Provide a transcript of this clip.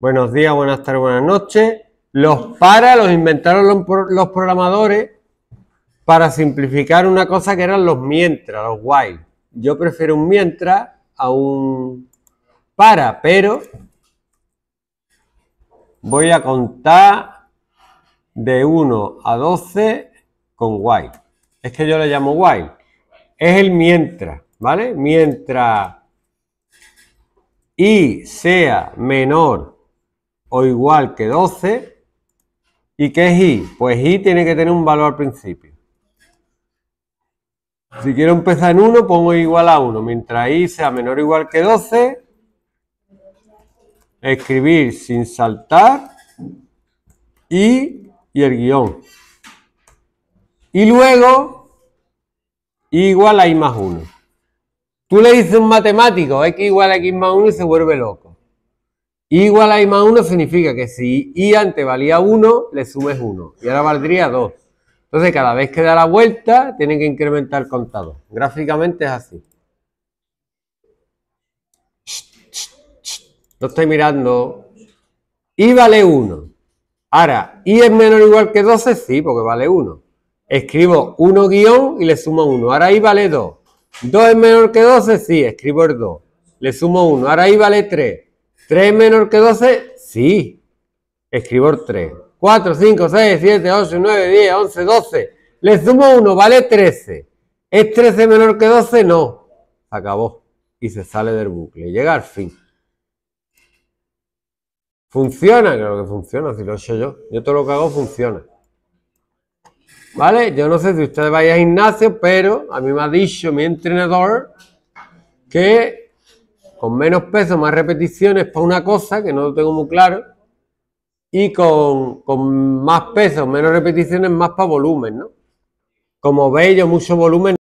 Buenos días, buenas tardes, buenas noches. Los para los inventaron los, programadores para simplificar una cosa que eran los mientras, los while. Yo prefiero un mientras a un para, pero voy a contar de 1 a 12 con while. Es que yo le llamo while. Es el mientras, ¿vale? Mientras y sea menor o igual que 12. ¿Y qué es i? Pues i tiene que tener un valor al principio. Si quiero empezar en 1, pongo igual a 1. Mientras i sea menor o igual que 12, escribir sin saltar i y el guión. Y luego, igual a i más 1. Tú le dices a un matemático, x igual a x más 1 y se vuelve loco. Igual a I más 1 significa que si I antes valía 1, le sumes 1 y ahora valdría 2. Entonces cada vez que da la vuelta, tienen que incrementar el contador. Gráficamente es así. No estoy mirando. I vale 1. Ahora, I es menor o igual que 12, sí, porque vale 1. Escribo 1 guión y le sumo 1. Ahora I vale 2. 2 es menor que 12, sí, escribo el 2. Le sumo 1. Ahora I vale 3. ¿3 menor que 12? Sí. Escribor 3. 4, 5, 6, 7, 8, 9, 10, 11, 12. Le sumo 1, vale 13. ¿Es 13 menor que 12? No. Acabó. Y se sale del bucle. Llega al fin. Funciona, creo que funciona, si lo he hecho yo. Yo todo lo que hago funciona. ¿Vale? Yo no sé si ustedes vayan a gimnasio, pero a mí me ha dicho mi entrenador que con menos peso, más repeticiones para una cosa que no lo tengo muy claro, y con, más peso, menos repeticiones, más para volumen, ¿no? Como veis, yo mucho volumen